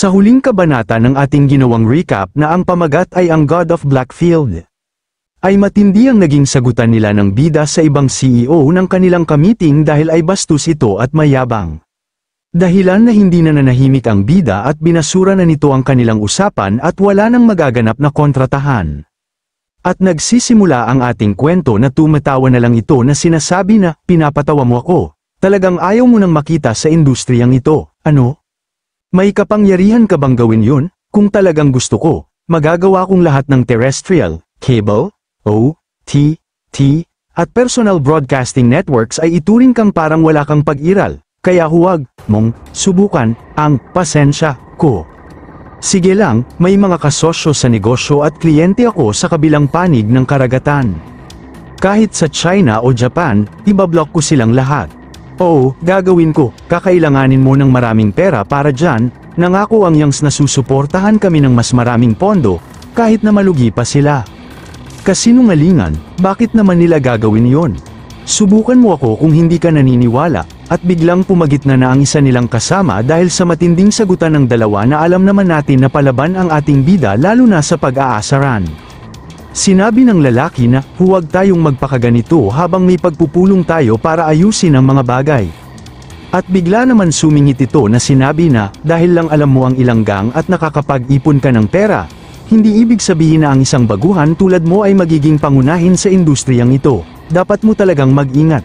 Sa huling kabanata ng ating ginawang recap na ang pamagat ay ang God of Blackfield, ay matindi ang naging sagutan nila ng bida sa ibang CEO ng kanilang kamiting dahil ay bastos ito at mayabang. Dahilan na hindi na nanahimik ang bida at binasura na nito ang kanilang usapan at wala nang magaganap na kontratahan. At nagsisimula ang ating kwento na tumatawa na lang ito na sinasabi na, pinapatawa mo ako, talagang ayaw mo nang makita sa industriyang ito, ano? May kapangyarihan ka bang gawin yun? Kung talagang gusto ko, magagawa kong lahat ng terrestrial, cable, O, T, T, at personal broadcasting networks ay ituring kang parang wala kang pag-iral, kaya huwag mong subukan ang pasensya ko. Sige lang, may mga kasosyo sa negosyo at kliyente ako sa kabilang panig ng karagatan. Kahit sa China o Japan, ibablock ko silang lahat. Oo, gagawin ko. Kakailanganin mo ng maraming pera para dyan, nangako ang Yangs na susuportahan kami ng mas maraming pondo, kahit na malugi pa sila. Kasinungalingan, bakit naman nila gagawin yon? Subukan mo ako kung hindi ka naniniwala, at biglang pumagitna na ang isa nilang kasama dahil sa matinding sagutan ng dalawa na alam naman natin na palaban ang ating bida lalo na sa pag-aasaran. Sinabi ng lalaki na huwag tayong magpakaganito habang may pagpupulong tayo para ayusin ang mga bagay. At bigla naman sumingit ito na sinabi na dahil lang alam mo ang ilang gang at nakakapag-ipon ka ng pera, hindi ibig sabihin na ang isang baguhan tulad mo ay magiging pangunahin sa industriyang ito. Dapat mo talagang mag-ingat.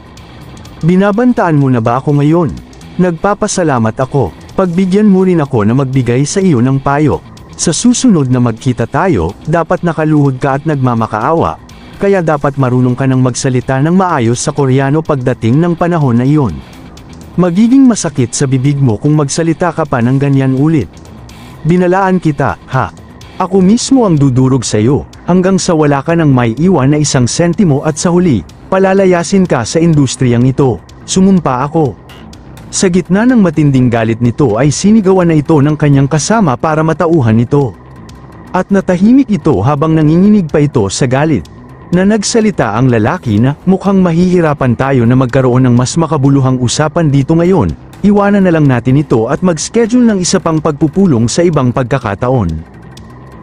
Binabantaan mo na ba ako ngayon? Nagpapasalamat ako. Pagbigyan mo rin ako na magbigay sa iyo ng payo. Sa susunod na magkita tayo, dapat nakaluhod ka at nagmamakaawa, kaya dapat marunong ka ng magsalita ng maayos sa Koreano pagdating ng panahon na iyon. Magiging masakit sa bibig mo kung magsalita ka pa ng ganyan ulit. Binalaan kita, ha? Ako mismo ang dudurog sa iyo, hanggang sa wala ka ng may iwan na isang sentimo at sa huli, palalayasin ka sa industriyang ito. Sumumpa ako. Sa gitna ng matinding galit nito ay sinigawan na ito ng kanyang kasama para matauhan ito. At natahimik ito habang nanginginig pa ito sa galit. Na nagsalita ang lalaki na mukhang mahihirapan tayo na magkaroon ng mas makabuluhang usapan dito ngayon, iwanan na lang natin ito at mag-schedule ng isa pang pagpupulong sa ibang pagkakataon.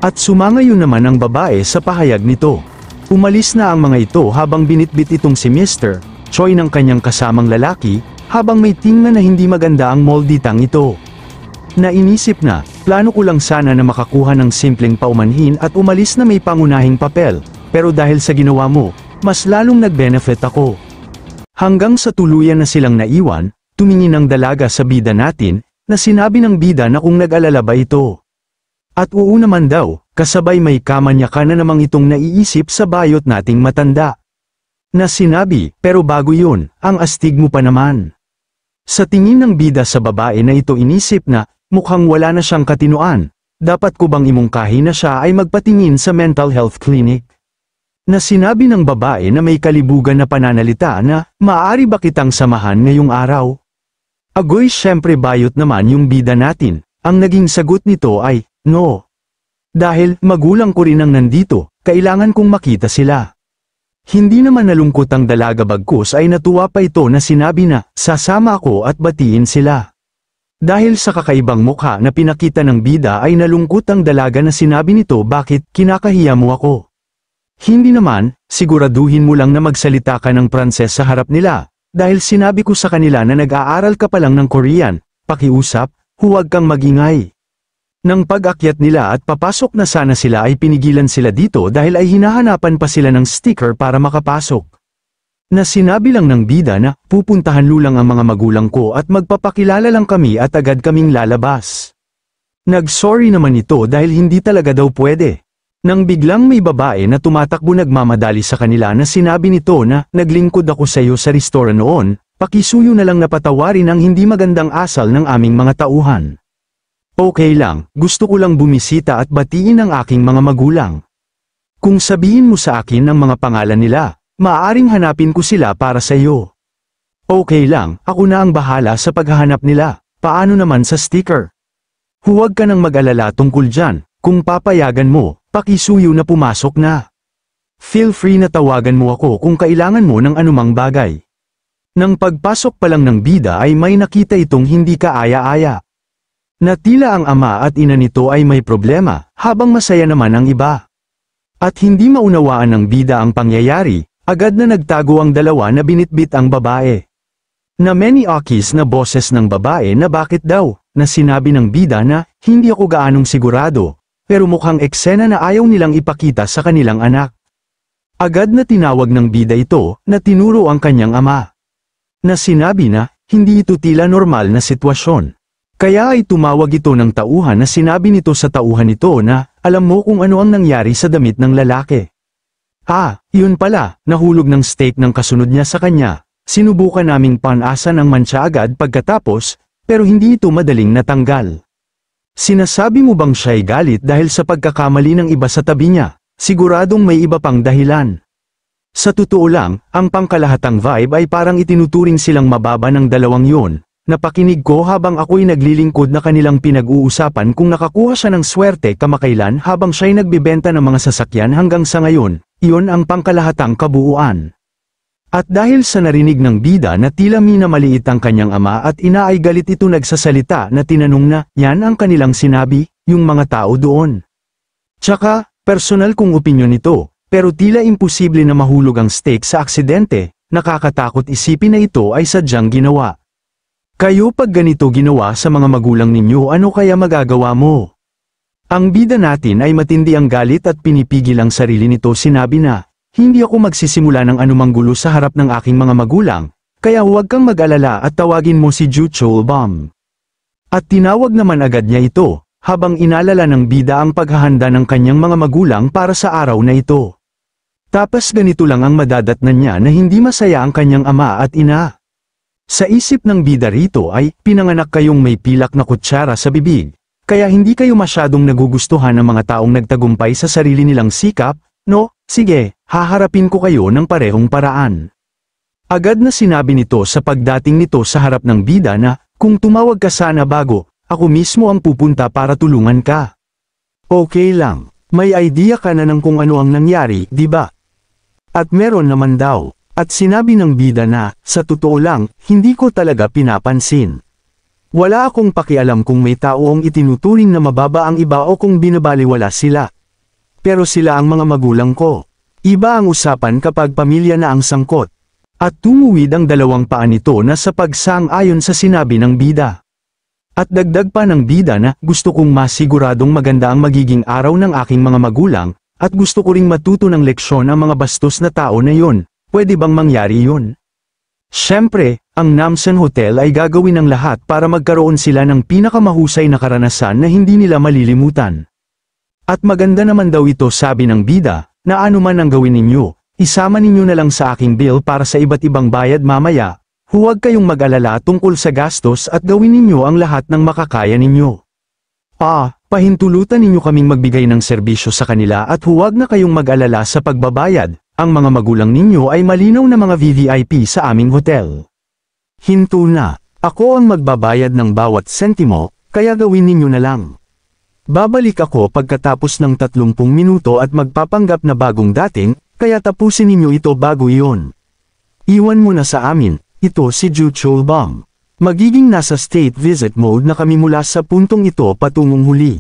At sumangayon naman ang babae sa pahayag nito. Umalis na ang mga ito habang binitbit itong si Mr. Choi ng kanyang kasamang lalaki habang may tingnan na hindi maganda ang molditang ito. Nainisip na, plano ko lang sana na makakuha ng simpleng paumanhin at umalis na may pangunahing papel, pero dahil sa ginawa mo, mas lalong nag-benefit ako. Hanggang sa tuluyan na silang naiwan, tumingin ang dalaga sa bida natin, na sinabi ng bida na kung nag-alala ba ito. At oo naman daw, kasabay may kamanya ka na namang itong naiisip sa bayot nating matanda. Na sinabi, pero bago yun, ang astig mo pa naman. Sa tingin ng bida sa babae na ito inisip na, mukhang wala na siyang katinoan, dapat ko bang imungkahi na siya ay magpatingin sa mental health clinic? Na sinabi ng babae na may kalibugan na pananalita na, maaari ba kitang samahan ngayong araw? Agoy syempre bayot naman yung bida natin, ang naging sagot nito ay, no. Dahil, magulang ko rin ang nandito, kailangan kong makita sila. Hindi naman nalungkot ang dalaga bagkus ay natuwa pa ito na sinabi na, sasama ako at batiin sila. Dahil sa kakaibang mukha na pinakita ng bida ay nalungkot ang dalaga na sinabi nito bakit kinakahiya mo ako. Hindi naman, siguraduhin mo lang na magsalita ka ng Pranses sa harap nila, dahil sinabi ko sa kanila na nag-aaral ka pa lang ng Korean, pakiusap, huwag kang magingay. Nang pag-akyat nila at papasok na sana sila ay pinigilan sila dito dahil ay hinahanapan pa sila ng sticker para makapasok. Na sinabi lang ng bida na, pupuntahan lulang ang mga magulang ko at magpapakilala lang kami at agad kaming lalabas. Nag-sorry naman ito dahil hindi talaga daw pwede. Nang biglang may babae na tumatakbo nagmamadali sa kanila na sinabi nito na, naglingkod ako sa iyo sa restaurant noon, pakisuyo na lang napatawarin ang hindi magandang asal ng aming mga tauhan. Okay lang, gusto ko lang bumisita at batiin ang aking mga magulang. Kung sabihin mo sa akin ang mga pangalan nila, maaaring hanapin ko sila para sa iyo. Okay lang, ako na ang bahala sa paghahanap nila, paano naman sa sticker? Huwag ka nang mag-alala tungkol dyan, kung papayagan mo, pakisuyo na pumasok na. Feel free na tawagan mo ako kung kailangan mo ng anumang bagay. Nang pagpasok pa lang ng bida ay may nakita itong hindi kaaya-aya na tila ang ama at ina nito ay may problema, habang masaya naman ang iba. At hindi maunawaan ng bida ang pangyayari, agad na nagtago ang dalawa na binitbit ang babae. Na many akis na boses ng babae na bakit daw, na sinabi ng bida na, hindi ako gaanong sigurado, pero mukhang eksena na ayaw nilang ipakita sa kanilang anak. Agad na tinawag ng bida ito, na tinuro ang kanyang ama. Na sinabi na, hindi ito tila normal na sitwasyon, kaya ay tumawag ito ng tauhan na sinabi nito sa tauhan nito na, alam mo kung ano ang nangyari sa damit ng lalaki. Ah, yun pala, nahulog ng steak ng kasunod niya sa kanya. Sinubukan naming panasan ang mantsa agad pagkatapos, pero hindi ito madaling natanggal. Sinasabi mo bang siya'y galit dahil sa pagkakamali ng iba sa tabi niya? Siguradong may iba pang dahilan. Sa totoo lang, ang pangkalahatang vibe ay parang itinuturing silang mababa ng dalawang yun, Napakinig ko habang ako'y naglilingkod na kanilang pinag-uusapan kung nakakuha siya ng swerte kamakailan habang siya'y nagbibenta ng mga sasakyan hanggang sa ngayon, iyon ang pangkalahatang kabuuan. At dahil sa narinig ng bida na tila minamaliit ang kanyang ama at ina ay galit ito nagsasalita na tinanong na, yan ang kanilang sinabi, yung mga tao doon. Tsaka, personal kong opinyon ito, pero tila imposible na mahulog ang stake sa aksidente, nakakatakot isipin na ito ay sadyang ginawa. Kayo pag ganito ginawa sa mga magulang ninyo ano kaya magagawa mo? Ang bida natin ay matindi ang galit at pinipigil ang sarili nito sinabi na, hindi ako magsisimula ng anumang gulo sa harap ng aking mga magulang, kaya huwag kang mag-alala at tawagin mo si Ju Cholbam. At tinawag naman agad niya ito, habang inalala ng bida ang paghahanda ng kanyang mga magulang para sa araw na ito. Tapos ganito lang ang madadatnan niya na hindi masaya ang kanyang ama at ina. Sa isip ng bida rito ay, pinanganak kayong may pilak na kutsara sa bibig, kaya hindi kayo masyadong nagugustuhan ng mga taong nagtagumpay sa sarili nilang sikap, no, sige, haharapin ko kayo ng parehong paraan. Agad na sinabi nito sa pagdating nito sa harap ng bida na, kung tumawag ka sana bago, ako mismo ang pupunta para tulungan ka. Okay lang, may idea ka na ng kung ano ang nangyari, di ba? At meron naman daw. At sinabi ng bida na, sa totoo lang, hindi ko talaga pinapansin. Wala akong pakialam kung may tao ang itinuturing na mababa ang iba o kung binabaliwala sila. Pero sila ang mga magulang ko. Iba ang usapan kapag pamilya na ang sangkot. At tumuwid ang dalawang paa nito na sa pagsang-ayon sa sinabi ng bida. At dagdag pa ng bida na gusto kong masiguradong maganda ang magiging araw ng aking mga magulang, at gusto ko ring matuto ng leksyon ang mga bastos na tao na yon, Pwede bang mangyari yun? Siyempre, ang Namsan Hotel ay gagawin ng lahat para magkaroon sila ng pinakamahusay na karanasan na hindi nila malilimutan. At maganda naman daw ito sabi ng bida, na anuman ang gawin ninyo, isama ninyo na lang sa aking bill para sa iba't ibang bayad mamaya, huwag kayong mag-alala tungkol sa gastos at gawin ninyo ang lahat ng makakaya ninyo. Ah, pahintulutan ninyo kaming magbigay ng serbisyo sa kanila at huwag na kayong mag-alala sa pagbabayad, ang mga magulang ninyo ay malinaw na mga VVIP sa aming hotel. Hinto na, ako ang magbabayad ng bawat sentimo, kaya gawin ninyo na lang. Babalik ako pagkatapos ng 30 minuto at magpapanggap na bagong dating, kaya tapusin ninyo ito bago iyon. Iwan mo na sa amin, ito si Ju Cholbam. Magiging nasa state visit mode na kami mula sa puntong ito patungong huli.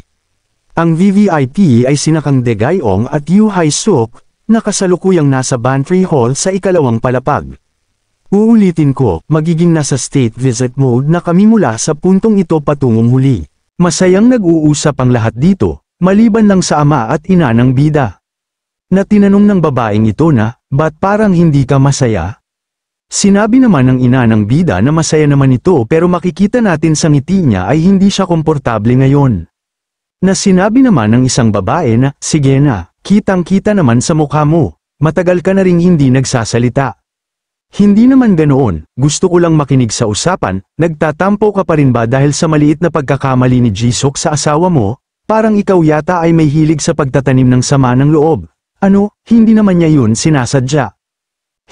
Ang VVIP ay sinakang Degayong at Yu Hai Suk, na kasalukuyang nasa Bantry Hall sa ikalawang palapag. Uulitin ko, magiging nasa state visit mode na kami mula sa puntong ito patungong huli. Masayang nag-uusap ang lahat dito, maliban lang sa ama at ina ng bida. Na tinanong ng babaeng ito na, ba't parang hindi ka masaya? Sinabi naman ng ina ng bida na masaya naman ito pero makikita natin sa ngiti niya ay hindi siya komportable ngayon. Na sinabi naman ng isang babae na, sige na, Kitang-kita naman sa mukha mo, matagal ka na ring hindi nagsasalita. Hindi naman ganoon, gusto ko lang makinig sa usapan, nagtatampo ka pa rin ba dahil sa maliit na pagkakamali ni Jisok sa asawa mo? Parang ikaw yata ay may hilig sa pagtatanim ng sama ng loob. Ano, hindi naman niya yun sinasadya.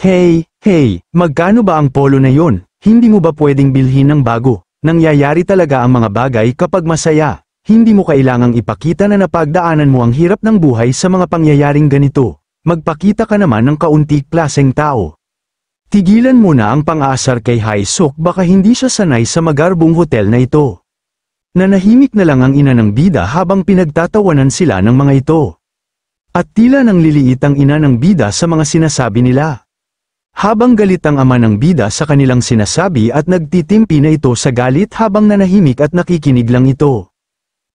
Hey, hey, magkano ba ang polo na yun? Hindi mo ba pwedeng bilhin ng bago? Nangyayari talaga ang mga bagay kapag masaya. Hindi mo kailangang ipakita na napagdaanan mo ang hirap ng buhay sa mga pangyayaring ganito. Magpakita ka naman ng kaunting klaseng tao. Tigilan mo na ang pang asar kay Haisok baka hindi siya sanay sa magarbong hotel na ito. Nanahimik na lang ang ina ng bida habang pinagtatawanan sila ng mga ito. At tila nang liliit ang ina ng bida sa mga sinasabi nila. Habang galit ang ama ng bida sa kanilang sinasabi at nagtitimpi na ito sa galit habang nanahimik at nakikinig lang ito.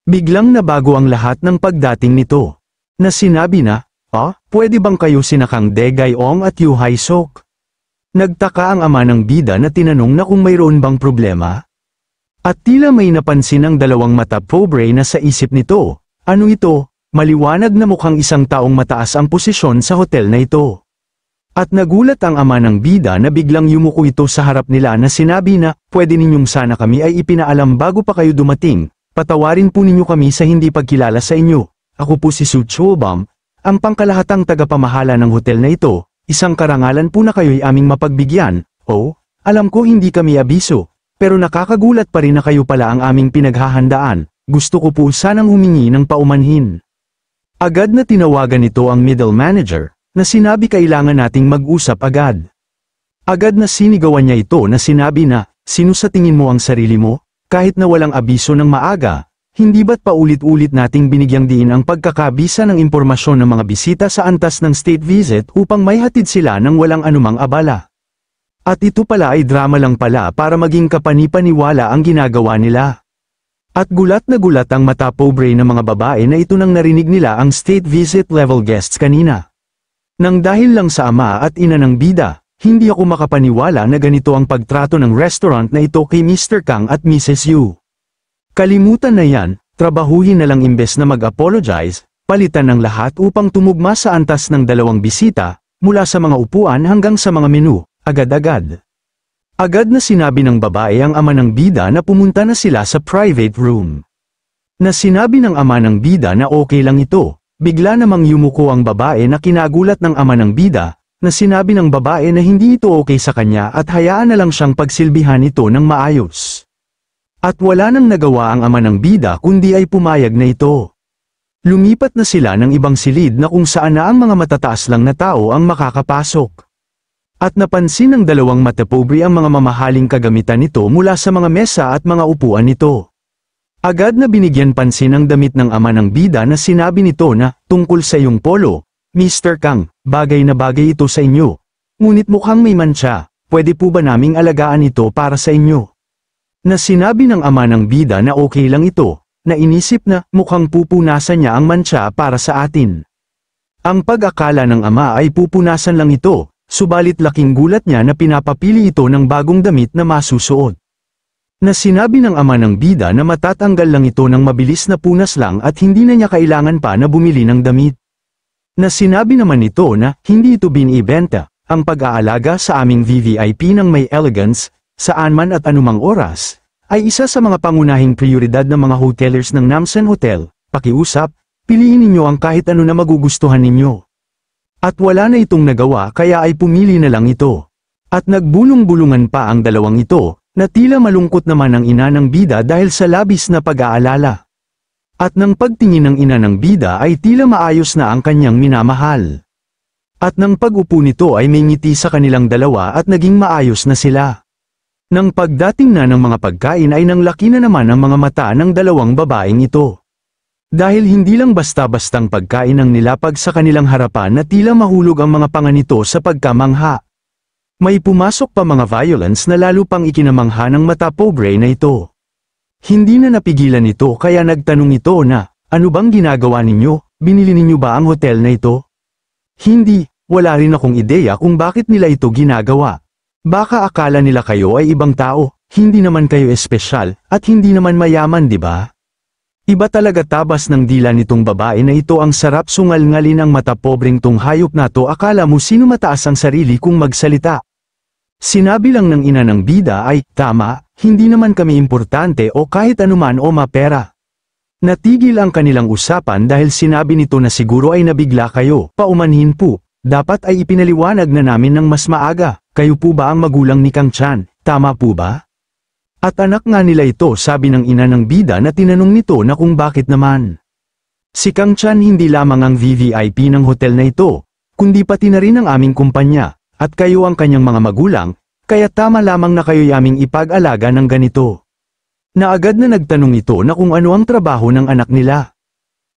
Biglang nabago ang lahat ng pagdating nito. Na sinabi na, Ah, pwede bang kayo sinakang Degayong at Yuhay Sok? Nagtaka ang ama ng bida na tinanong na kung mayroon bang problema. At tila may napansin ang dalawang mata pobre na sa isip nito. Ano ito? Maliwanag na mukhang isang taong mataas ang posisyon sa hotel na ito. At nagulat ang ama ng bida na biglang yumuko ito sa harap nila na sinabi na, pwede ninyong sana kami ay ipinaalam bago pa kayo dumating, Patawarin po ninyo kami sa hindi pagkilala sa inyo. Ako po si Su Chobam, ang pangkalahatang tagapamahala ng hotel na ito. Isang karangalan po na kayo'y aming mapagbigyan. Oh, alam ko hindi kami abiso, pero nakakagulat pa rin na kayo pala ang aming pinaghahandaan. Gusto ko po sanang humingi ng paumanhin. Agad na tinawagan nito ang middle manager, na sinabi kailangan nating mag-usap agad. Agad na sinigawan niya ito na sinabi na, sino sa tingin mo ang sarili mo? kahit na walang abiso ng maaga, hindi ba't paulit-ulit nating binigyang diin ang pagkakabisa ng impormasyon ng mga bisita sa antas ng state visit upang may hatid sila ng walang anumang abala? At ito pala ay drama lang pala para maging kapanipaniwala ang ginagawa nila. At gulat na gulat ang mata pobre ng mga babae na ito nang narinig nila ang state visit level guests kanina. Nang dahil lang sa ama at ina ng bida, hindi ako makapaniwala na ganito ang pagtrato ng restaurant na ito kay Mr. Kang at Mrs. Yu. Kalimutan na yan, trabahuhin na lang imbes na mag-apologize, palitan ng lahat upang tumugma sa antas ng dalawang bisita, mula sa mga upuan hanggang sa mga menu, agad-agad. Agad na sinabi ng babae ang ama ng bida na pumunta na sila sa private room. Na sinabi ng ama ng bida na okay lang ito, bigla namang yumuko ang babae na kinagulat ng ama ng bida, na sinabi ng babae na hindi ito okay sa kanya at hayaan na lang siyang pagsilbihan ito ng maayos. At wala nang nagawa ang ama ng bida kundi ay pumayag na ito. Lumipat na sila ng ibang silid na kung saan na ang mga matataas lang na tao ang makakapasok. At napansin ng dalawang matapobre ang mga mamahaling kagamitan nito mula sa mga mesa at mga upuan nito. Agad na binigyan pansin ang damit ng ama ng bida na sinabi nito na, tungkol sa iyong polo, Mr. Kang, bagay na bagay ito sa inyo. Ngunit mukhang may mantsa, pwede po ba naming alagaan ito para sa inyo? Na sinabi ng ama ng bida na okay lang ito, na inisip na mukhang pupunasan niya ang mantsa para sa atin. Ang pag-akala ng ama ay pupunasan lang ito, subalit laking gulat niya na pinapapili ito ng bagong damit na masusuot. Na sinabi ng ama ng bida na matatanggal lang ito ng mabilis na punas lang at hindi na niya kailangan pa na bumili ng damit na sinabi naman nito na hindi ito binibenta, ang pag-aalaga sa aming VVIP ng may elegance, saan man at anumang oras, ay isa sa mga pangunahing prioridad ng mga hotelers ng Namsan Hotel, pakiusap, piliin ninyo ang kahit ano na magugustuhan ninyo. At wala na itong nagawa kaya ay pumili na lang ito. At nagbulong-bulungan pa ang dalawang ito, na tila malungkot naman ang ina ng bida dahil sa labis na pag-aalala. At nang pagtingin ng ina ng bida ay tila maayos na ang kanyang minamahal. At nang pag-upo nito ay may ngiti sa kanilang dalawa at naging maayos na sila. Nang pagdating na ng mga pagkain ay nang laki na naman ang mga mata ng dalawang babaeng ito. Dahil hindi lang basta-bastang pagkain ang nilapag sa kanilang harapan na tila mahulog ang mga panga nito sa pagkamangha. May pumasok pa mga violence na lalo pang ikinamangha ng mata pobre na ito. Hindi na napigilan ito kaya nagtanong ito na, ano bang ginagawa ninyo, binili ninyo ba ang hotel na ito? Hindi, wala rin akong ideya kung bakit nila ito ginagawa. Baka akala nila kayo ay ibang tao, hindi naman kayo espesyal, at hindi naman mayaman di ba? Iba talaga tabas ng dila nitong babae na ito ang sarap sungal-ngalin ang mata pobreng tong hayop na to akala mo sino mataas ang sarili kung magsalita. Sinabi lang ng ina ng bida ay, tama, hindi naman kami importante o kahit anuman o mapera. Natigil ang kanilang usapan dahil sinabi nito na siguro ay nabigla kayo, paumanhin po, dapat ay ipinaliwanag na namin ng mas maaga, kayo po ba ang magulang ni Kang Chan, tama po ba? At anak nga nila ito sabi ng ina ng bida na tinanong nito na kung bakit naman. Si Kang Chan hindi lamang ang VVIP ng hotel na ito, kundi pati na rin ang aming kumpanya, at kayo ang kanyang mga magulang, kaya tama lamang na kayo yaming ipag-alaga ng ganito. Naagad na nagtanong ito na kung ano ang trabaho ng anak nila.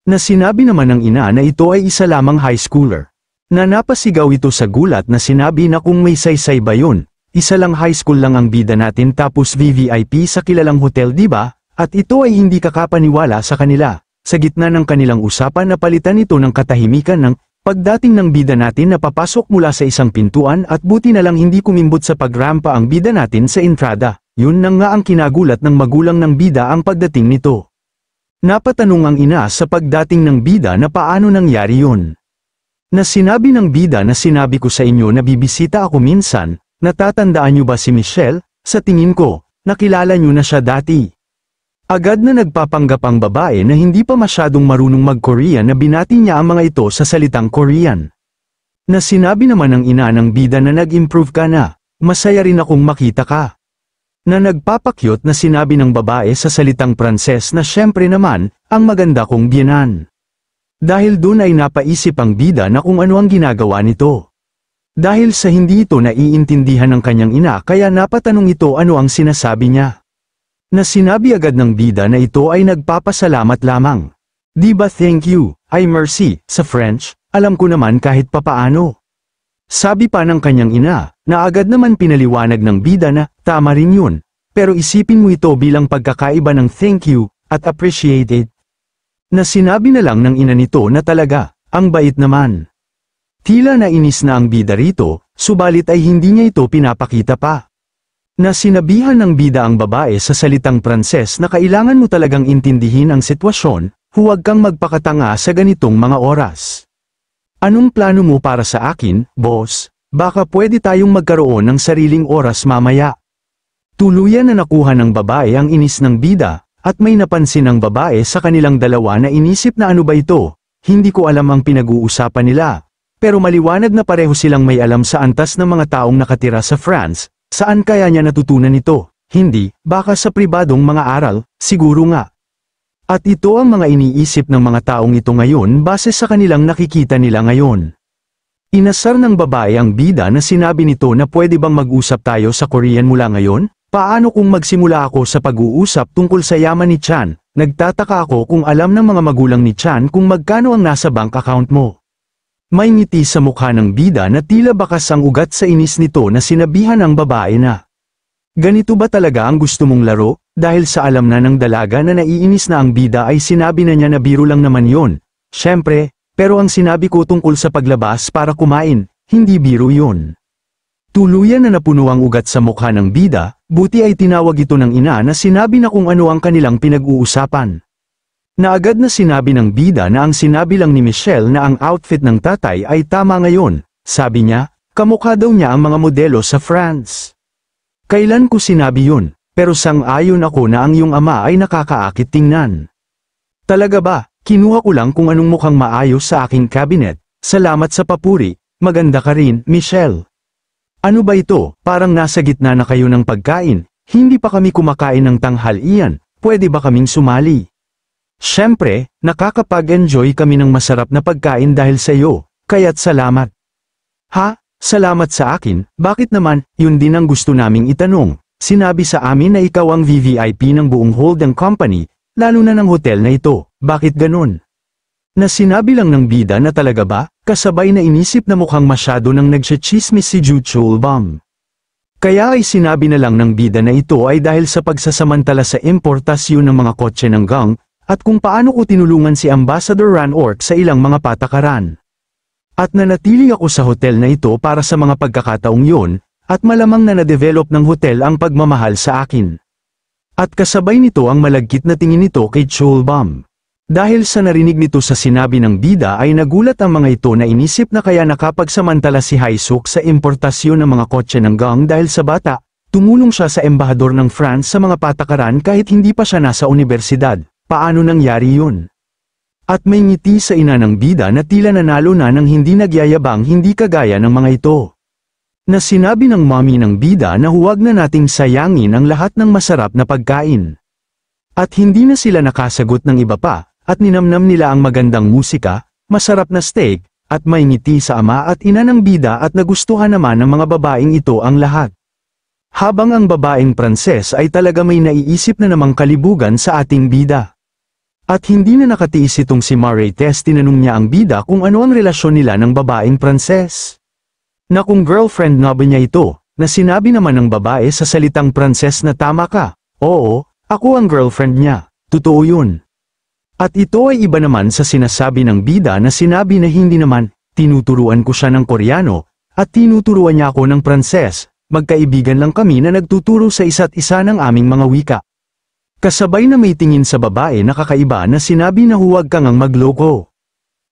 Na sinabi naman ng ina na ito ay isa lamang high schooler. Na napasigaw ito sa gulat na sinabi na kung may saysay ba yun, isa lang high school lang ang bida natin tapos VVIP sa kilalang hotel di ba? At ito ay hindi kakapaniwala sa kanila. Sa gitna ng kanilang usapan na palitan ito ng katahimikan ng Pagdating ng bida natin na papasok mula sa isang pintuan at buti na lang hindi kumimbot sa pagrampa ang bida natin sa entrada, yun na nga ang kinagulat ng magulang ng bida ang pagdating nito. Napatanong ang ina sa pagdating ng bida na paano nangyari yun. Na sinabi ng bida na sinabi ko sa inyo na bibisita ako minsan, natatandaan niyo ba si Michelle? Sa tingin ko, nakilala niyo na siya dati. Agad na nagpapanggap ang babae na hindi pa masyadong marunong mag-Korean na binati niya ang mga ito sa salitang Korean. Na sinabi naman ng ina ng bida na nag-improve ka na, masaya rin akong makita ka. Na nagpapakyot na sinabi ng babae sa salitang Pranses na syempre naman, ang maganda kong biyanan. Dahil doon ay napaisip ang bida na kung ano ang ginagawa nito. Dahil sa hindi ito naiintindihan ng kanyang ina kaya napatanong ito ano ang sinasabi niya na sinabi agad ng bida na ito ay nagpapasalamat lamang. Di ba thank you, ay mercy, sa French, alam ko naman kahit papaano. Sabi pa ng kanyang ina, na agad naman pinaliwanag ng bida na, tama rin yun, pero isipin mo ito bilang pagkakaiba ng thank you, at appreciated. Na sinabi na lang ng ina nito na talaga, ang bait naman. Tila na inis na ang bida rito, subalit ay hindi niya ito pinapakita pa na sinabihan ng bida ang babae sa salitang Pranses na kailangan mo talagang intindihin ang sitwasyon, huwag kang magpakatanga sa ganitong mga oras. Anong plano mo para sa akin, boss? Baka pwede tayong magkaroon ng sariling oras mamaya. Tuluyan na nakuha ng babae ang inis ng bida, at may napansin ang babae sa kanilang dalawa na inisip na ano ba ito, hindi ko alam ang pinag-uusapan nila. Pero maliwanag na pareho silang may alam sa antas ng mga taong nakatira sa France, Saan kaya niya natutunan ito? Hindi, baka sa pribadong mga aral, siguro nga. At ito ang mga iniisip ng mga taong ito ngayon base sa kanilang nakikita nila ngayon. Inasar ng babae ang bida na sinabi nito na pwede bang mag-usap tayo sa Korean mula ngayon? Paano kung magsimula ako sa pag-uusap tungkol sa yaman ni Chan? Nagtataka ako kung alam ng mga magulang ni Chan kung magkano ang nasa bank account mo. May ngiti sa mukha ng bida na tila bakas ang ugat sa inis nito na sinabihan ang babae na. Ganito ba talaga ang gusto mong laro? Dahil sa alam na ng dalaga na naiinis na ang bida ay sinabi na niya na biro lang naman yon. Siyempre, pero ang sinabi ko tungkol sa paglabas para kumain, hindi biro yon. Tuluyan na napuno ang ugat sa mukha ng bida, buti ay tinawag ito ng ina na sinabi na kung ano ang kanilang pinag-uusapan na agad na sinabi ng bida na ang sinabi lang ni Michelle na ang outfit ng tatay ay tama ngayon, sabi niya, kamukha daw niya ang mga modelo sa France. Kailan ko sinabi yun, pero sang-ayon ako na ang iyong ama ay nakakaakit tingnan. Talaga ba, kinuha ko lang kung anong mukhang maayos sa aking cabinet, salamat sa papuri, maganda ka rin, Michelle. Ano ba ito, parang nasa gitna na kayo ng pagkain, hindi pa kami kumakain ng tanghalian, pwede ba kaming sumali? Siyempre, nakakapag-enjoy kami ng masarap na pagkain dahil sa iyo, kaya't salamat. Ha, salamat sa akin, bakit naman, yun din ang gusto naming itanong. Sinabi sa amin na ikaw ang VVIP ng buong holding company, lalo na ng hotel na ito, bakit ganun? Na sinabi lang ng bida na talaga ba, kasabay na inisip na mukhang masyado nang nagsachismis si Jude Cholbam. Kaya ay sinabi na lang ng bida na ito ay dahil sa pagsasamantala sa importasyon ng mga kotse ng gang, at kung paano ko tinulungan si Ambassador Ran Ork sa ilang mga patakaran. At nanatili ako sa hotel na ito para sa mga pagkakataong yun, at malamang na na-develop ng hotel ang pagmamahal sa akin. At kasabay nito ang malagkit na tingin nito kay Cholbam. Dahil sa narinig nito sa sinabi ng bida ay nagulat ang mga ito na inisip na kaya nakapagsamantala si Haisuk sa importasyon ng mga kotse ng gang dahil sa bata, tumulong siya sa embahador ng France sa mga patakaran kahit hindi pa siya nasa universidad. Paano nangyari yun? At may ngiti sa ina ng bida na tila nanalo na ng hindi nagyayabang hindi kagaya ng mga ito. Na sinabi ng mami ng bida na huwag na nating sayangin ang lahat ng masarap na pagkain. At hindi na sila nakasagot ng iba pa, at ninamnam nila ang magandang musika, masarap na steak, at may ngiti sa ama at ina ng bida at nagustuhan naman ng mga babaeng ito ang lahat. Habang ang babaeng Pranses ay talaga may naiisip na namang kalibugan sa ating bida. At hindi na nakatiis itong si Murray Tess tinanong niya ang bida kung ano ang relasyon nila ng babaeng Pranses. Na kung girlfriend nga ba niya ito, na sinabi naman ng babae sa salitang Pranses na tama ka, oo, ako ang girlfriend niya, totoo yun. At ito ay iba naman sa sinasabi ng bida na sinabi na hindi naman, tinuturuan ko siya ng Koreano, at tinuturuan niya ako ng Pranses, magkaibigan lang kami na nagtuturo sa isa't isa ng aming mga wika. Kasabay na may tingin sa babae na kakaiba na sinabi na huwag kang ang magloko.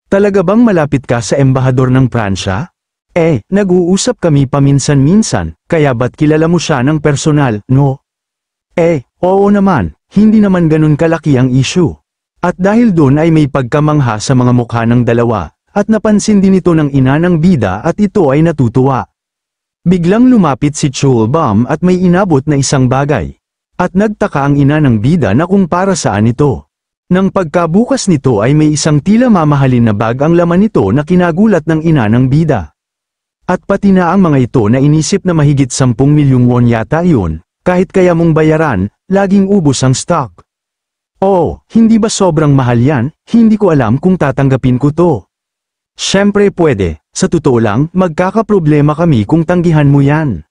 Talaga bang malapit ka sa embahador ng Pransya? Eh, nag-uusap kami paminsan-minsan, kaya ba't kilala mo siya ng personal, no? Eh, oo naman, hindi naman ganun kalaki ang issue. At dahil doon ay may pagkamangha sa mga mukha ng dalawa, at napansin din ito ng ina ng bida at ito ay natutuwa. Biglang lumapit si Chulbam at may inabot na isang bagay. At nagtaka ang ina ng bida na kung para saan ito. Nang pagkabukas nito ay may isang tila mamahalin na bag ang laman nito na kinagulat ng ina ng bida. At pati na ang mga ito na inisip na mahigit 10 milyong won yata yun, kahit kaya mong bayaran, laging ubos ang stock. Oo, hindi ba sobrang mahal yan, hindi ko alam kung tatanggapin ko to. Siyempre pwede, sa totoo lang, magkakaproblema kami kung tanggihan mo yan.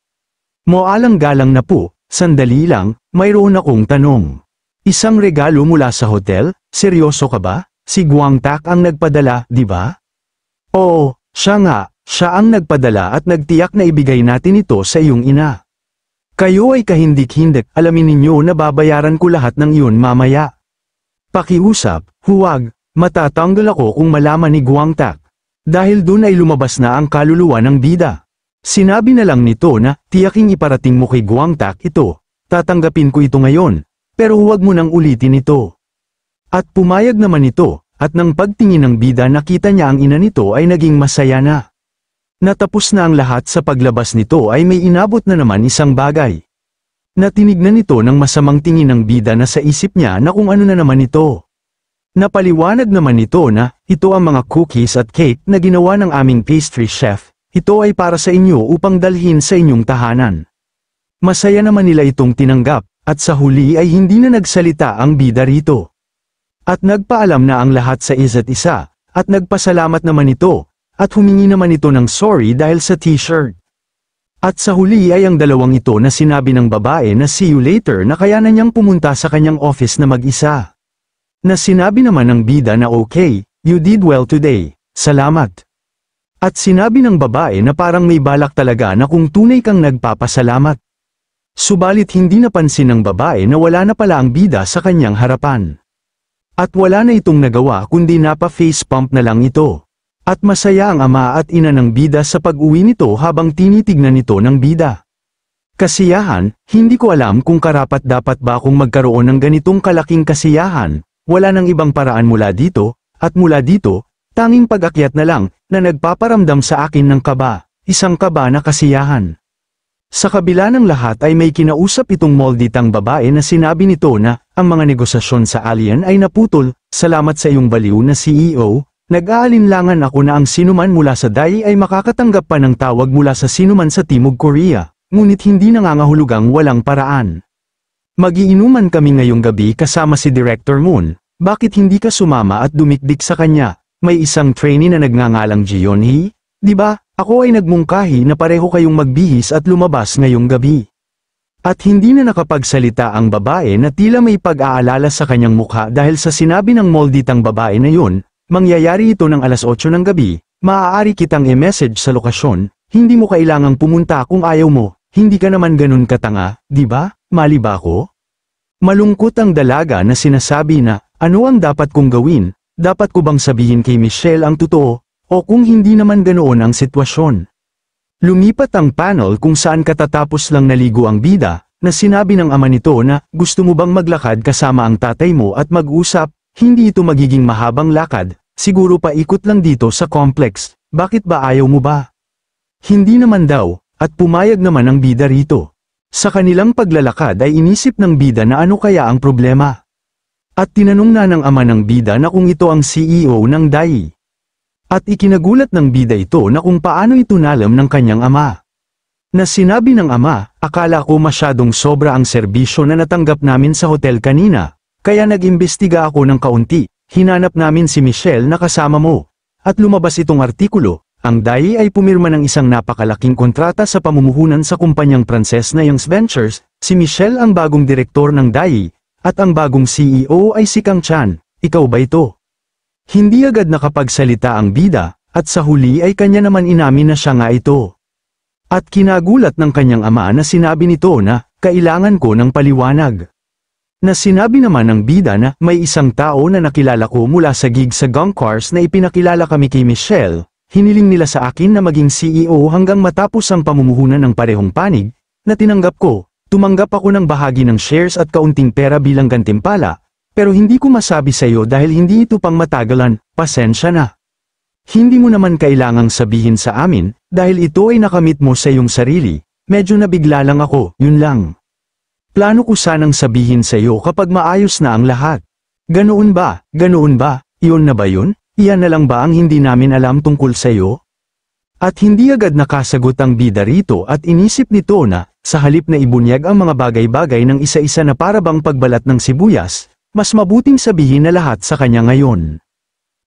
Moalang-galang na po, Sandali lang, mayroon akong tanong. Isang regalo mula sa hotel? Seryoso ka ba? Si Guang Tak ang nagpadala, di ba? Oo, siya nga, siya ang nagpadala at nagtiyak na ibigay natin ito sa iyong ina. Kayo ay kahindik-hindik, alamin ninyo na babayaran ko lahat ng iyon mamaya. Pakiusap, huwag, matatanggal ako kung malaman ni Guang Tak. Dahil dun ay lumabas na ang kaluluwa ng bida. Sinabi na lang nito na, tiyaking iparating mo kay Guangtak ito, tatanggapin ko ito ngayon, pero huwag mo nang ulitin ito. At pumayag naman ito, at nang pagtingin ng bida nakita niya ang ina nito ay naging masaya na. Natapos na ang lahat sa paglabas nito ay may inabot na naman isang bagay. Natinignan nito ng masamang tingin ng bida na sa isip niya na kung ano na naman ito. Napaliwanag naman nito na, ito ang mga cookies at cake na ginawa ng aming pastry chef, ito ay para sa inyo upang dalhin sa inyong tahanan. Masaya naman nila itong tinanggap, at sa huli ay hindi na nagsalita ang bida rito. At nagpaalam na ang lahat sa isa't isa, at nagpasalamat naman ito, at humingi naman ito ng sorry dahil sa t-shirt. At sa huli ay ang dalawang ito na sinabi ng babae na see you later na kaya na niyang pumunta sa kanyang office na mag-isa. Na sinabi naman ng bida na okay, you did well today, salamat. At sinabi ng babae na parang may balak talaga na kung tunay kang nagpapasalamat. Subalit hindi napansin ng babae na wala na pala ang bida sa kanyang harapan. At wala na itong nagawa kundi napa-face pump na lang ito. At masaya ang ama at ina ng bida sa pag-uwi nito habang tinitignan nito ng bida. Kasiyahan, hindi ko alam kung karapat dapat ba akong magkaroon ng ganitong kalaking kasiyahan, wala nang ibang paraan mula dito, at mula dito, tanging pag-akyat na lang, na nagpaparamdam sa akin ng kaba, isang kaba na kasiyahan. Sa kabila ng lahat ay may kinausap itong molditang babae na sinabi nito na ang mga negosasyon sa alien ay naputol, salamat sa iyong baliw na CEO, nag-aalinlangan ako na ang sinuman mula sa DAI ay makakatanggap pa ng tawag mula sa sinuman sa Timog Korea, ngunit hindi nangangahulugang walang paraan. Magiinuman kami ngayong gabi kasama si Director Moon, bakit hindi ka sumama at dumikdik sa kanya, may isang trainee na nagngangalang Gionhi, di ba? Ako ay nagmungkahi na pareho kayong magbihis at lumabas ngayong gabi. At hindi na nakapagsalita ang babae na tila may pag-aalala sa kanyang mukha dahil sa sinabi ng molditang babae na yun, mangyayari ito ng alas 8 ng gabi, maaari kitang e-message sa lokasyon, hindi mo kailangang pumunta kung ayaw mo, hindi ka naman ganun katanga, di ba, mali ba ako? Malungkot ang dalaga na sinasabi na, ano ang dapat kong gawin, dapat ko bang sabihin kay Michelle ang totoo, o kung hindi naman ganoon ang sitwasyon? Lumipat ang panel kung saan katatapos lang naligo ang bida, na sinabi ng ama nito na, gusto mo bang maglakad kasama ang tatay mo at mag-usap, hindi ito magiging mahabang lakad, siguro pa ikot lang dito sa complex, bakit ba ayaw mo ba? Hindi naman daw, at pumayag naman ang bida rito. Sa kanilang paglalakad ay inisip ng bida na ano kaya ang problema. At tinanong na ng ama ng bida na kung ito ang CEO ng DAI. At ikinagulat ng bida ito na kung paano ito nalam ng kanyang ama. Na sinabi ng ama, akala ko masyadong sobra ang serbisyo na natanggap namin sa hotel kanina, kaya nag-imbestiga ako ng kaunti, hinanap namin si Michelle na kasama mo. At lumabas itong artikulo, ang DAI ay pumirma ng isang napakalaking kontrata sa pamumuhunan sa kumpanyang Pranses na Youngs Ventures, si Michelle ang bagong direktor ng DAI, at ang bagong CEO ay si Kang Chan, ikaw ba ito? Hindi agad nakapagsalita ang bida, at sa huli ay kanya naman inamin na siya nga ito. At kinagulat ng kanyang ama na sinabi nito na, kailangan ko ng paliwanag. Na sinabi naman ng bida na, may isang tao na nakilala ko mula sa gig sa Gunkars na ipinakilala kami kay Michelle, hiniling nila sa akin na maging CEO hanggang matapos ang pamumuhunan ng parehong panig, na tinanggap ko, Tumanggap ako ng bahagi ng shares at kaunting pera bilang gantimpala, pero hindi ko masabi sa iyo dahil hindi ito pang matagalan, pasensya na. Hindi mo naman kailangang sabihin sa amin, dahil ito ay nakamit mo sa iyong sarili, medyo nabigla lang ako, yun lang. Plano ko sanang sabihin sa iyo kapag maayos na ang lahat. Ganoon ba, ganoon ba, iyon na ba yun? Iyan na lang ba ang hindi namin alam tungkol sa iyo? At hindi agad nakasagot ang bida rito at inisip nito na, sa halip na ibunyag ang mga bagay-bagay ng isa-isa na parabang pagbalat ng sibuyas, mas mabuting sabihin na lahat sa kanya ngayon.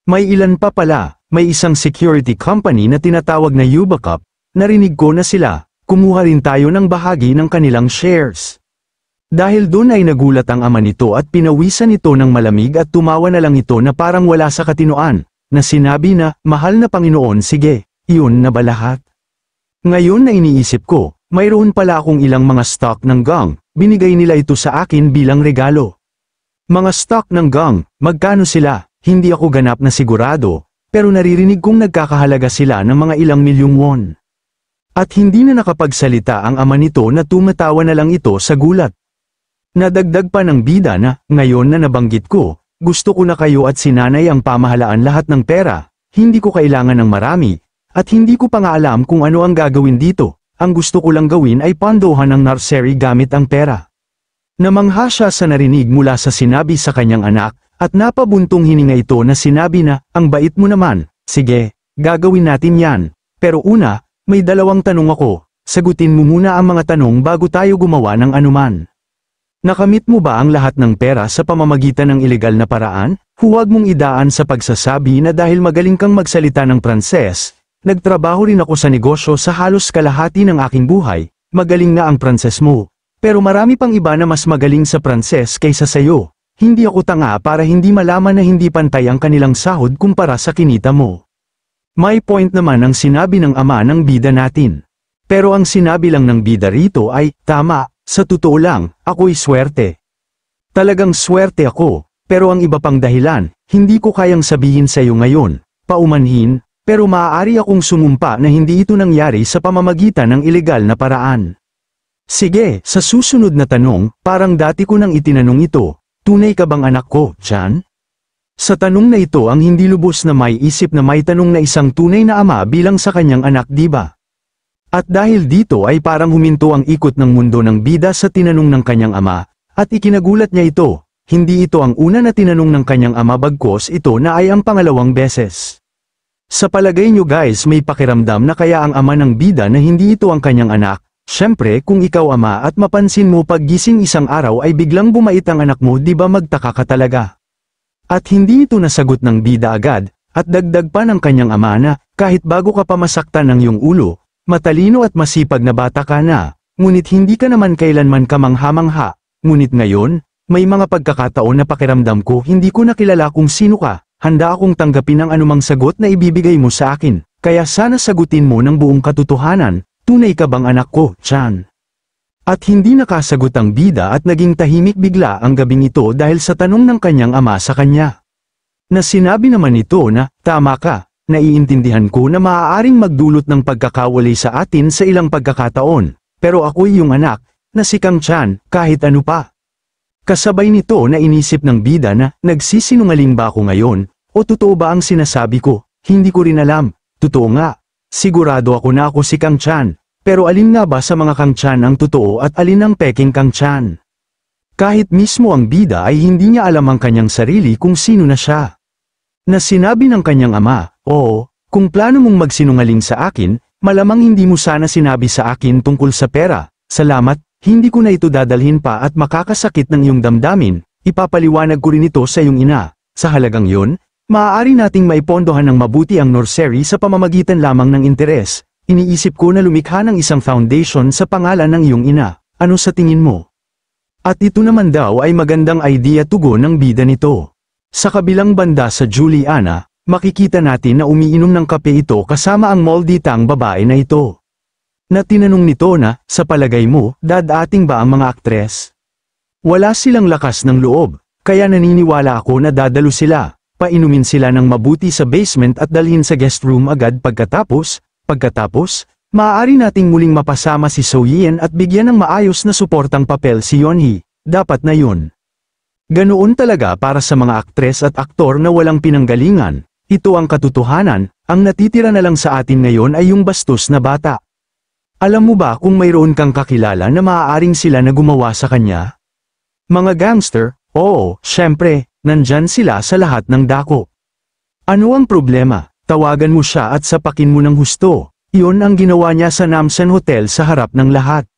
May ilan pa pala, may isang security company na tinatawag na Ubacup, narinig ko na sila, kumuha rin tayo ng bahagi ng kanilang shares. Dahil doon ay nagulat ang ama nito at pinawisan ito ng malamig at tumawa na lang ito na parang wala sa katinoan, na sinabi na, mahal na Panginoon sige, iyon na ba lahat? Ngayon na iniisip ko, mayroon pala akong ilang mga stock ng gang, binigay nila ito sa akin bilang regalo. Mga stock ng gang, magkano sila, hindi ako ganap na sigurado, pero naririnig kong nagkakahalaga sila ng mga ilang milyong won. At hindi na nakapagsalita ang ama nito na tumatawa na lang ito sa gulat. Nadagdag pa ng bida na, ngayon na nabanggit ko, gusto ko na kayo at sinanay ang pamahalaan lahat ng pera, hindi ko kailangan ng marami, at hindi ko pa nga alam kung ano ang gagawin dito, ang gusto ko lang gawin ay pandohan ng nursery gamit ang pera. Namangha siya sa narinig mula sa sinabi sa kanyang anak, at napabuntong hininga ito na sinabi na, ang bait mo naman, sige, gagawin natin yan. Pero una, may dalawang tanong ako, sagutin mo muna ang mga tanong bago tayo gumawa ng anuman. Nakamit mo ba ang lahat ng pera sa pamamagitan ng ilegal na paraan? Huwag mong idaan sa pagsasabi na dahil magaling kang magsalita ng Pranses, Nagtrabaho rin ako sa negosyo sa halos kalahati ng aking buhay, magaling na ang Pranses mo. Pero marami pang iba na mas magaling sa Pranses kaysa sayo. Hindi ako tanga para hindi malaman na hindi pantay ang kanilang sahod kumpara sa kinita mo. May point naman ang sinabi ng ama ng bida natin. Pero ang sinabi lang ng bida rito ay, tama, sa totoo lang, ako'y swerte. Talagang swerte ako, pero ang iba pang dahilan, hindi ko kayang sabihin sa iyo ngayon, paumanhin, pero maaari akong sumumpa na hindi ito nangyari sa pamamagitan ng ilegal na paraan. Sige, sa susunod na tanong, parang dati ko nang itinanong ito, tunay ka bang anak ko, Chan? Sa tanong na ito ang hindi lubos na may isip na may tanong na isang tunay na ama bilang sa kanyang anak diba? At dahil dito ay parang huminto ang ikot ng mundo ng bida sa tinanong ng kanyang ama, at ikinagulat niya ito, hindi ito ang una na tinanong ng kanyang ama bagkos ito na ay ang pangalawang beses. Sa palagay nyo guys may pakiramdam na kaya ang ama ng bida na hindi ito ang kanyang anak, syempre kung ikaw ama at mapansin mo paggising isang araw ay biglang bumait ang anak mo di ba magtaka ka talaga. At hindi ito nasagot ng bida agad, at dagdag pa ng kanyang ama na, kahit bago ka pa masaktan ng iyong ulo, matalino at masipag na bata ka na, ngunit hindi ka naman kailanman kamangha-mangha, ngunit ngayon, may mga pagkakataon na pakiramdam ko hindi ko nakilala kung sino ka, handa akong tanggapin ang anumang sagot na ibibigay mo sa akin, kaya sana sagutin mo ng buong katotohanan, tunay ka bang anak ko, Chan? At hindi nakasagot ang bida at naging tahimik bigla ang gabing ito dahil sa tanong ng kanyang ama sa kanya. Na sinabi naman ito na, tama ka, naiintindihan ko na maaaring magdulot ng pagkakawali sa atin sa ilang pagkakataon, pero ako'y yung anak, na si Kang Chan, kahit ano pa. Kasabay nito na inisip ng bida na, nagsisinungaling ba ako ngayon, o totoo ba ang sinasabi ko, hindi ko rin alam, totoo nga. Sigurado ako na ako si Kang Chan, pero alin nga ba sa mga Kang Chan ang totoo at alin ang peking Kang Chan? Kahit mismo ang bida ay hindi niya alam ang kanyang sarili kung sino na siya. Na sinabi ng kanyang ama, oo, kung plano mong magsinungaling sa akin, malamang hindi mo sana sinabi sa akin tungkol sa pera, salamat, hindi ko na ito dadalhin pa at makakasakit ng iyong damdamin, ipapaliwanag ko rin ito sa iyong ina. Sa halagang yon, maaari nating maipondohan ng mabuti ang nursery sa pamamagitan lamang ng interes. Iniisip ko na lumikha ng isang foundation sa pangalan ng iyong ina. Ano sa tingin mo? At ito naman daw ay magandang idea tugo ng bida nito. Sa kabilang banda sa Juliana, makikita natin na umiinom ng kape ito kasama ang molditang babae na ito na tinanong nito na, sa palagay mo, dadating ba ang mga aktres? Wala silang lakas ng loob, kaya naniniwala ako na dadalo sila, painumin sila ng mabuti sa basement at dalhin sa guest room agad pagkatapos, pagkatapos, maaari nating muling mapasama si Soyien at bigyan ng maayos na suportang papel si Yonhi, dapat na yun. Ganoon talaga para sa mga aktres at aktor na walang pinanggalingan, ito ang katotohanan, ang natitira na lang sa atin ngayon ay yung bastos na bata. Alam mo ba kung mayroon kang kakilala na maaaring sila na gumawa sa kanya? Mga gangster, oo, syempre, nandyan sila sa lahat ng dako. Ano ang problema? Tawagan mo siya at sapakin mo ng husto. Iyon ang ginawa niya sa Namsan Hotel sa harap ng lahat.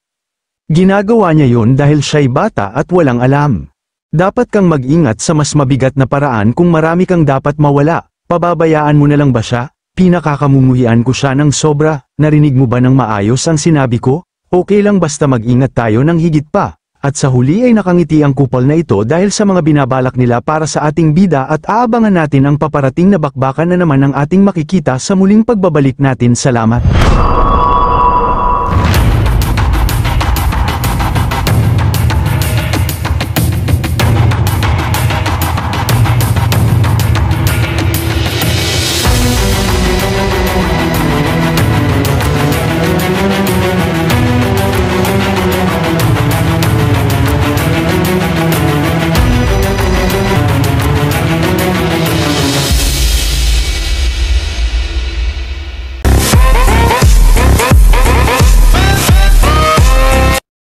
Ginagawa niya yon dahil siya'y bata at walang alam. Dapat kang mag-ingat sa mas mabigat na paraan kung marami kang dapat mawala, pababayaan mo na lang ba siya? Pinakakamumuhian ko siya ng sobra, narinig mo ba ng maayos ang sinabi ko? Okay lang basta mag-ingat tayo ng higit pa. At sa huli ay nakangiti ang kupal na ito dahil sa mga binabalak nila para sa ating bida at aabangan natin ang paparating na bakbakan na naman ang ating makikita sa muling pagbabalik natin. Salamat!